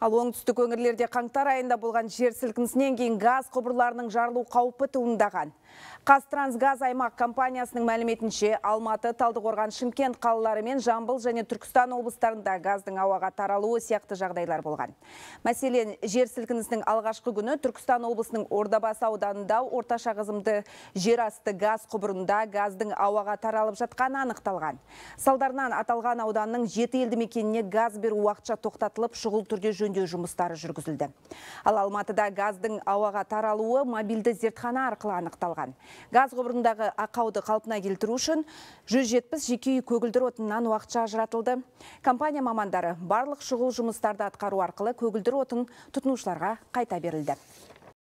Ал оңтүстік өңірлерде қаңтар айында болған жер сілкінісінен кейін газ құбырларының жарылу қаупі туындаған. Қазтрансгаз аймақ компаниясының мәліметінше Алматы, Талдықорған, Шымкент қалалары мен Жамбыл және Түркістан облыстарында газдың ауаға таралуы сияқты жағдайлар болған. Мәселен, жер сілкінісінің алғашқы күні Түркістан облысының Ордабасы ауданында орташа ғызымды асты газ құбырында газдың ауаға таралып жатқаны анықталған. Салдарынан аталған ауданның жеті елді мекеніне газ беру уақытша тоқтатылып, шұғыл түрде жөн жөндеу жұмыстары жүргізілді. Ал Алматыда газдың ауаға таралуы мобильді зертхана арқылы анықталған. Газ құбырындағы ақауды қалпына келтіру үшін 170 жеке үй көгілдір отыннан уақытша ажыратылды. Компания мамандары барлық шұғыл жұмыстарды атқару арқылы көгілдір отын тұтынушыларға қайта берілді.